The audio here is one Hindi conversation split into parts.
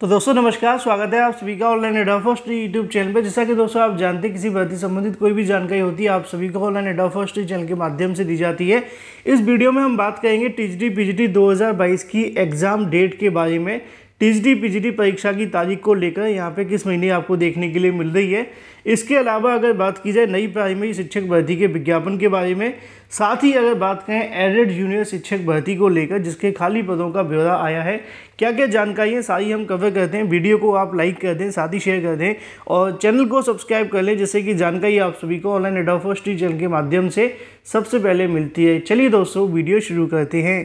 तो दोस्तों नमस्कार स्वागत है आप सभी का ऑनलाइन एडा फर्स्ट यूट्यूब चैनल पर जैसा कि दोस्तों आप जानते हैं किसी भर्ती संबंधित कोई भी जानकारी होती है आप सभी को ऑनलाइन एडा फर्स्ट चैनल के माध्यम से दी जाती है इस वीडियो में हम बात करेंगे टीजीटी पीजीटी 2022 की एग्ज़ाम डेट के बारे में टीजीटी पीजीटी परीक्षा की तारीख को लेकर यहाँ पे किस महीने आपको देखने के लिए मिल रही है इसके अलावा अगर बात की जाए नई प्राइमरी शिक्षक भर्ती के विज्ञापन के बारे में साथ ही अगर बात करें एडेड जूनियर शिक्षक भर्ती को लेकर जिसके खाली पदों का ब्यौरा आया है क्या क्या जानकारी है सारी हम कवर करते हैं वीडियो को आप लाइक कर दें साथ ही शेयर कर दें और चैनल को सब्सक्राइब कर लें जिससे कि जानकारी आप सभी को ऑनलाइन एडोफोस्टी चैनल के माध्यम से सबसे पहले मिलती है चलिए दोस्तों वीडियो शुरू करते हैं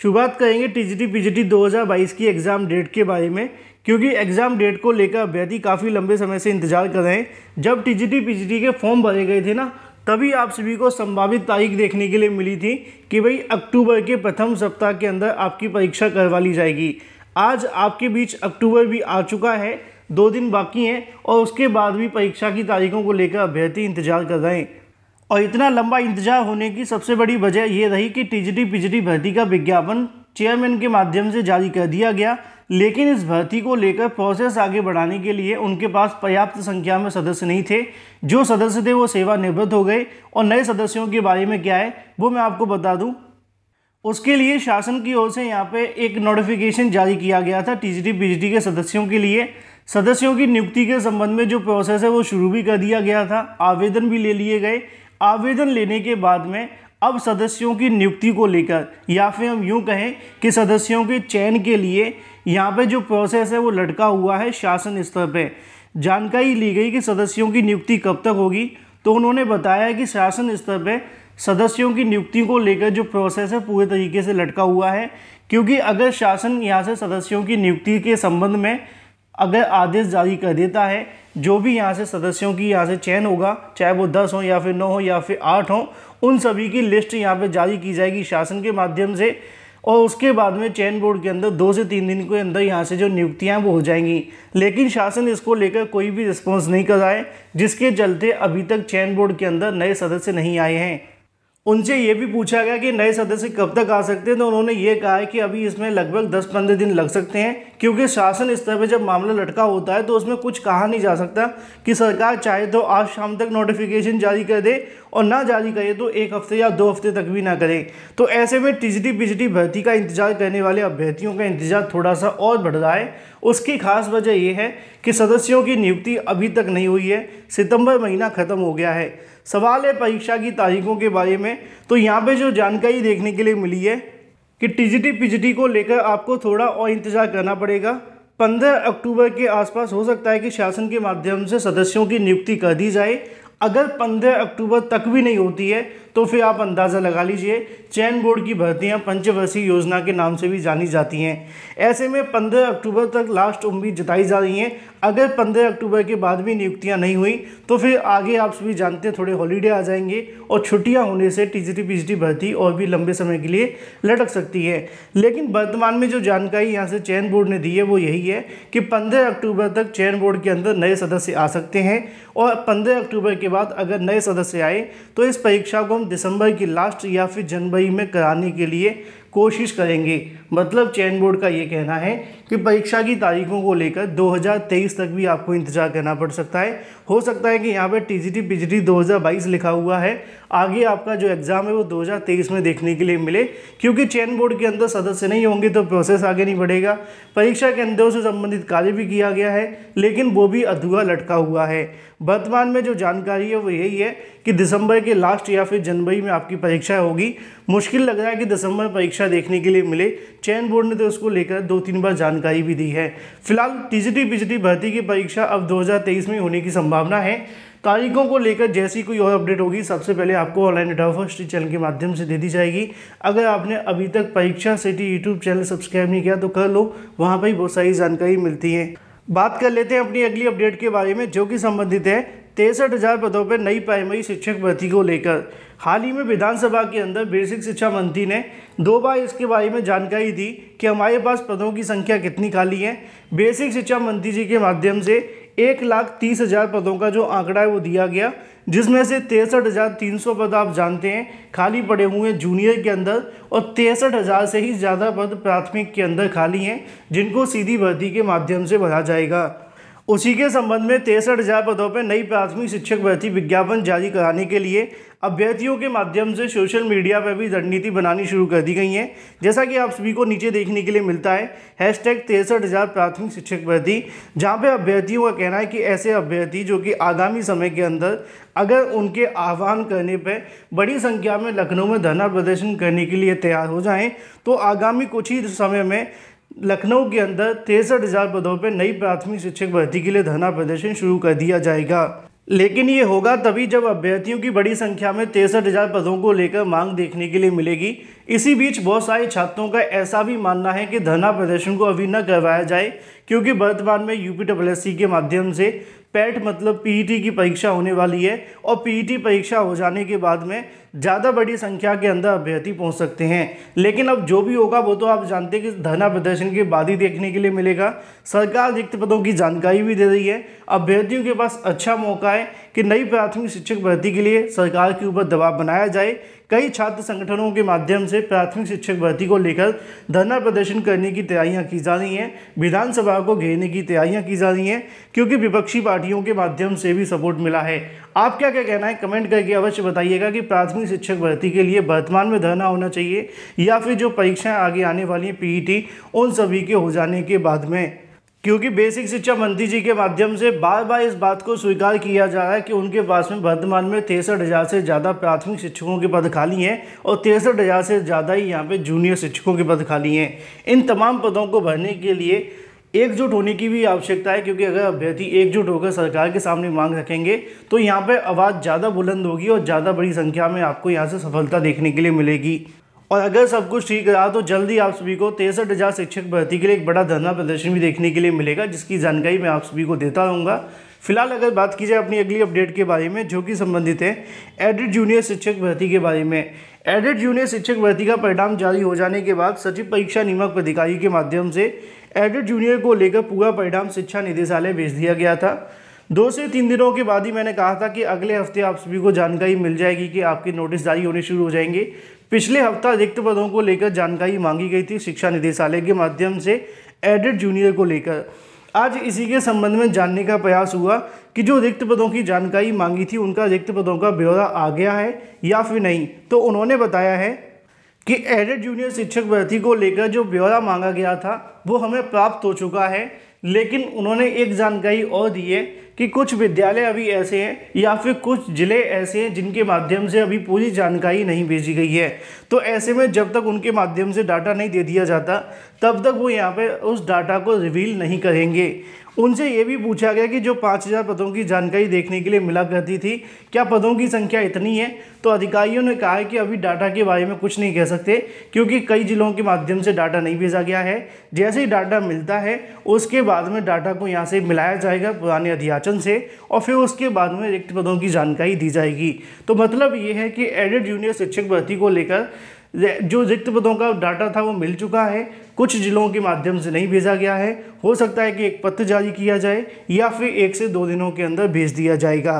शुरुआत करेंगे टीजीटी पीजीटी 2022 की एग्ज़ाम डेट के बारे में क्योंकि एग्ज़ाम डेट को लेकर अभ्यर्थी काफ़ी लंबे समय से इंतजार कर रहे हैं जब टीजीटी पीजीटी के फॉर्म भरे गए थे ना तभी आप सभी को संभावित तारीख देखने के लिए मिली थी कि भाई अक्टूबर के प्रथम सप्ताह के अंदर आपकी परीक्षा करवा ली जाएगी आज आपके बीच अक्टूबर भी आ चुका है दो दिन बाकी हैं और उसके बाद भी परीक्षा की तारीखों को लेकर अभ्यर्थी इंतजार कर रहे हैं और इतना लंबा इंतजार होने की सबसे बड़ी वजह यह रही कि टीजीटी पीजीटी भर्ती का विज्ञापन चेयरमैन के माध्यम से जारी कर दिया गया लेकिन इस भर्ती को लेकर प्रोसेस आगे बढ़ाने के लिए उनके पास पर्याप्त संख्या में सदस्य नहीं थे जो सदस्य थे वो सेवानिवृत्त हो गए और नए सदस्यों के बारे में क्या है वो मैं आपको बता दूं उसके लिए शासन की ओर से यहाँ पे एक नोटिफिकेशन जारी किया गया था टीजीटी पीजीटी के सदस्यों के लिए सदस्यों की नियुक्ति के संबंध में जो प्रोसेस है वो शुरू भी कर दिया गया था आवेदन भी ले लिए गए आवेदन लेने के बाद में अब सदस्यों की नियुक्ति को लेकर या फिर हम यूं कहें कि सदस्यों के चयन के लिए यहाँ पे जो प्रोसेस है वो लटका हुआ है शासन स्तर पे जानकारी ली गई कि सदस्यों की नियुक्ति कब तक होगी तो उन्होंने बताया कि शासन स्तर पे सदस्यों की नियुक्ति को लेकर जो प्रोसेस है पूरे तरीके से लटका हुआ है क्योंकि अगर शासन यहाँ से सदस्यों की नियुक्ति के संबंध में अगर आदेश जारी कर देता है जो भी यहाँ से सदस्यों की यहाँ से चयन होगा चाहे वो दस हो या फिर नौ हो या फिर आठ हो उन सभी की लिस्ट यहाँ पे जारी की जाएगी शासन के माध्यम से और उसके बाद में चयन बोर्ड के अंदर दो से तीन दिन के अंदर यहाँ से जो नियुक्तियाँ वो हो जाएंगी लेकिन शासन इसको लेकर कोई भी रिस्पॉन्स नहीं कर रहा है जिसके चलते अभी तक चयन बोर्ड के अंदर नए सदस्य नहीं आए हैं उनसे ये भी पूछा गया कि नए सदस्य कब तक आ सकते हैं तो उन्होंने ये कहा है कि अभी इसमें लगभग 10-15 दिन लग सकते हैं क्योंकि शासन स्तर पर जब मामला लटका होता है तो उसमें कुछ कहा नहीं जा सकता कि सरकार चाहे तो आज शाम तक नोटिफिकेशन जारी कर दे और ना जारी करें तो एक हफ्ते या दो हफ्ते तक भी ना करें तो ऐसे में टिजटी पिजटी भर्ती का इंतजार करने वाले अभ्यर्थियों का इंतजार थोड़ा सा और बढ़ रहा है उसकी खास वजह यह है कि सदस्यों की नियुक्ति अभी तक नहीं हुई है सितंबर महीना ख़त्म हो गया है सवाल है परीक्षा की तारीखों के बारे में तो यहाँ पर जो जानकारी देखने के लिए मिली है कि टीजीटी पीजीटी को लेकर आपको थोड़ा और इंतज़ार करना पड़ेगा 15 अक्टूबर के आसपास हो सकता है कि शासन के माध्यम से सदस्यों की नियुक्ति कर दी जाए अगर पंद्रह अक्टूबर तक भी नहीं होती है तो फिर आप अंदाज़ा लगा लीजिए चयन बोर्ड की भर्तियां पंचवर्षीय योजना के नाम से भी जानी जाती हैं ऐसे में 15 अक्टूबर तक लास्ट उम्मीद जताई जा रही है अगर 15 अक्टूबर के बाद भी नियुक्तियां नहीं हुई तो फिर आगे आप सभी जानते हैं थोड़े हॉलीडे आ जाएंगे और छुट्टियाँ होने से टी जी भर्ती और भी लंबे समय के लिए लटक सकती है लेकिन वर्तमान में जो जानकारी यहाँ से चयन बोर्ड ने दी है वो यही है कि पंद्रह अक्टूबर तक चयन बोर्ड के अंदर नए सदस्य आ सकते हैं और पंद्रह अक्टूबर के बाद अगर नए सदस्य आए तो इस परीक्षा को हम दिसंबर की लास्ट या फिर जनवरी में कराने के लिए कोशिश करेंगे मतलब चयन बोर्ड का ये कहना है कि परीक्षा की तारीखों को लेकर 2023 तक भी आपको इंतजार करना पड़ सकता है हो सकता है कि यहाँ पर टी जी टी पी दो लिखा हुआ है आगे आपका जो एग्ज़ाम है वो 2023 में देखने के लिए मिले क्योंकि चयन बोर्ड के अंदर सदस्य नहीं होंगे तो प्रोसेस आगे नहीं बढ़ेगा परीक्षा केंद्रों से संबंधित कार्य भी किया गया है लेकिन वो भी अधूरा लटका हुआ है वर्तमान में जो जानकारी है वो यही है कि दिसंबर के लास्ट या फिर जनवरी में आपकी परीक्षा होगी मुश्किल लग रहा है कि दिसंबर परीक्षा देखने के लिए मिले चयन बोर्ड ने तो उसको लेकर दो तीन बार जानकारी भी दी है फिलहाल टीजीटी पीजीटी भर्ती की परीक्षा अब 2023 में होने की संभावना है तारीखों को लेकर जैसी कोई और अपडेट होगी सबसे पहले आपको ऑनलाइन डेटा फर्स्ट चैनल के माध्यम से दे दी जाएगी अगर आपने अभी तक परीक्षा सिटी यूट्यूब चैनल सब्सक्राइब नहीं किया तो कर लो वहाँ पर ही बहुत सारी जानकारी मिलती है बात कर लेते हैं अपनी अगली अपडेट के बारे में जो कि संबंधित है तिरसठ हज़ार पदों पर नई प्राइमरी शिक्षक भर्ती को लेकर हाल ही में विधानसभा के अंदर बेसिक शिक्षा मंत्री ने दो बार इसके बारे में जानकारी दी कि हमारे पास पदों की संख्या कितनी खाली है बेसिक शिक्षा मंत्री जी के माध्यम से एक लाख तीस हज़ार पदों का जो आंकड़ा है वो दिया गया जिसमें से तिरसठ हज़ार तीन सौ पद आप जानते हैं खाली पड़े हुए हैं जूनियर के अंदर और तिरसठ हज़ार से ही ज़्यादा पद प्राथमिक के अंदर खाली हैं जिनको सीधी भर्ती के माध्यम से भरा जाएगा उसी के संबंध में तिरसठ हज़ार पदों पर नई प्राथमिक शिक्षक भर्ती विज्ञापन जारी कराने के लिए अभ्यर्थियों के माध्यम से सोशल मीडिया पर भी रणनीति बनानी शुरू कर दी गई है जैसा कि आप सभी को नीचे देखने के लिए मिलता है हैश टैग तिरसठ हज़ार प्राथमिक शिक्षक भर्ती जहाँ पर अभ्यर्थियों का कहना है कि ऐसे अभ्यर्थी जो कि आगामी समय के अंदर अगर उनके आह्वान करने पर बड़ी संख्या में लखनऊ में धरना प्रदर्शन करने के लिए तैयार हो जाएँ तो आगामी कुछ ही समय में लखनऊ के अंदर तिरसठ हज़ार पदों पर नई प्राथमिक शिक्षक भर्ती के लिए धरना प्रदर्शन शुरू कर दिया जाएगा लेकिन ये होगा तभी जब अभ्यर्थियों की बड़ी संख्या में तिरसठ हज़ार पदों को लेकर मांग देखने के लिए मिलेगी इसी बीच बहुत सारे छात्रों का ऐसा भी मानना है कि धरना प्रदर्शन को अभी न करवाया जाए क्योंकि वर्तमान में यूपी डब्ल्यू के माध्यम से पैट मतलब पीईटी e की परीक्षा होने वाली है और पीईटी e परीक्षा हो जाने के बाद में ज़्यादा बड़ी संख्या के अंदर अभ्यर्थी पहुंच सकते हैं लेकिन अब जो भी होगा वो तो आप जानते हैं कि धरना प्रदर्शन के बाद ही देखने के लिए मिलेगा सरकार रिक्त पदों की जानकारी भी दे रही है अभ्यर्थियों के पास अच्छा मौका है कि नई प्राथमिक शिक्षक भर्ती के लिए सरकार के ऊपर दबाव बनाया जाए कई छात्र संगठनों के माध्यम से प्राथमिक शिक्षक भर्ती को लेकर धरना प्रदर्शन करने की तैयारियां की जा रही हैं विधानसभा को घेरने की तैयारियां की जा रही हैं क्योंकि विपक्षी पार्टियों के माध्यम से भी सपोर्ट मिला है आप क्या क्या कहना है कमेंट करके अवश्य बताइएगा कि प्राथमिक शिक्षक भर्ती के लिए वर्तमान में धरना होना चाहिए या फिर जो परीक्षाएं आगे आने वाली हैं पीईटी e उन सभी के हो जाने के बाद में क्योंकि बेसिक शिक्षा मंत्री जी के माध्यम से बार बार इस बात को स्वीकार किया जा रहा है कि उनके पास में वर्तमान में तिरसठ हज़ार से ज़्यादा प्राथमिक शिक्षकों के पद खाली हैं और तिरसठ हज़ार से ज़्यादा ही यहाँ पे जूनियर शिक्षकों के पद खाली हैं इन तमाम पदों को भरने के लिए एकजुट होने की भी आवश्यकता है क्योंकि अगर अभ्यर्थी एकजुट होकर सरकार के सामने मांग रखेंगे तो यहाँ पर आवाज़ ज़्यादा बुलंद होगी और ज़्यादा बड़ी संख्या में आपको यहाँ से सफलता देखने के लिए मिलेगी और अगर सब कुछ ठीक रहा तो जल्दी आप सभी को तिरसठ हज़ार शिक्षक भर्ती के लिए एक बड़ा धरना प्रदर्शन भी देखने के लिए मिलेगा जिसकी जानकारी मैं आप सभी को देता रहूँगा फिलहाल अगर बात की जाए अपनी अगली अपडेट के बारे में जो कि संबंधित है एडिट जूनियर शिक्षक भर्ती के बारे में एडिट जूनियर शिक्षक भर्ती का परिणाम जारी हो जाने के बाद सचिव परीक्षा नियामक अधिकारी के माध्यम से एडेड जूनियर को लेकर पूरा परिणाम शिक्षा निदेशालय भेज दिया गया था दो से तीन दिनों के बाद ही मैंने कहा था कि अगले हफ्ते आप सभी को जानकारी मिल जाएगी कि आपके नोटिस जारी होने शुरू हो जाएंगे पिछले हफ्ता रिक्त पदों को लेकर जानकारी मांगी गई थी शिक्षा निदेशालय के माध्यम से एडेड जूनियर को लेकर आज इसी के संबंध में जानने का प्रयास हुआ कि जो रिक्त पदों की जानकारी मांगी थी उनका रिक्त पदों का ब्यौरा आ गया है या फिर नहीं तो उन्होंने बताया है कि एडेड जूनियर शिक्षक भर्ती को लेकर जो ब्यौरा मांगा गया था वो हमें प्राप्त हो चुका है लेकिन उन्होंने एक जानकारी और दी है कि कुछ विद्यालय अभी ऐसे हैं या फिर कुछ ज़िले ऐसे हैं जिनके माध्यम से अभी पूरी जानकारी नहीं भेजी गई है तो ऐसे में जब तक उनके माध्यम से डाटा नहीं दे दिया जाता तब तक वो यहाँ पे उस डाटा को रिवील नहीं करेंगे उनसे ये भी पूछा गया कि जो 5000 पदों की जानकारी देखने के लिए मिला करती थी क्या पदों की संख्या इतनी है तो अधिकारियों ने कहा है कि अभी डाटा के बारे में कुछ नहीं कह सकते क्योंकि कई ज़िलों के माध्यम से डाटा नहीं भेजा गया है जैसे ही डाटा मिलता है उसके बाद में डाटा को यहाँ से मिलाया जाएगा पुराने अध्याचन से और फिर उसके बाद में रिक्त पदों की जानकारी दी जाएगी तो मतलब ये है कि एडेड जूनियर शिक्षक भर्ती को लेकर जो रिक्त पदों का डाटा था वो मिल चुका है कुछ जिलों के माध्यम से नहीं भेजा गया है हो सकता है कि एक पत्र जारी किया जाए या फिर एक से दो दिनों के अंदर भेज दिया जाएगा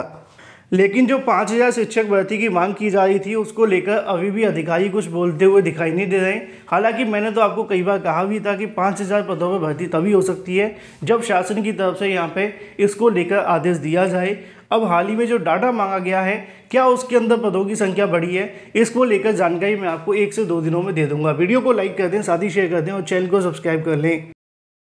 लेकिन जो पाँच हज़ार शिक्षक भर्ती की मांग की जा रही थी उसको लेकर अभी भी अधिकारी कुछ बोलते हुए दिखाई नहीं दे रहे हालांकि मैंने तो आपको कई बार कहा भी था कि पाँच हज़ार पदों पर भर्ती तभी हो सकती है जब शासन की तरफ से यहाँ पे इसको लेकर आदेश दिया जाए अब हाल ही में जो डाटा मांगा गया है क्या उसके अंदर पदों की संख्या बढ़ी है इसको लेकर जानकारी मैं आपको एक से दो दिनों में दे दूंगा वीडियो को लाइक कर दें साथ ही शेयर कर दें और चैनल को सब्सक्राइब कर लें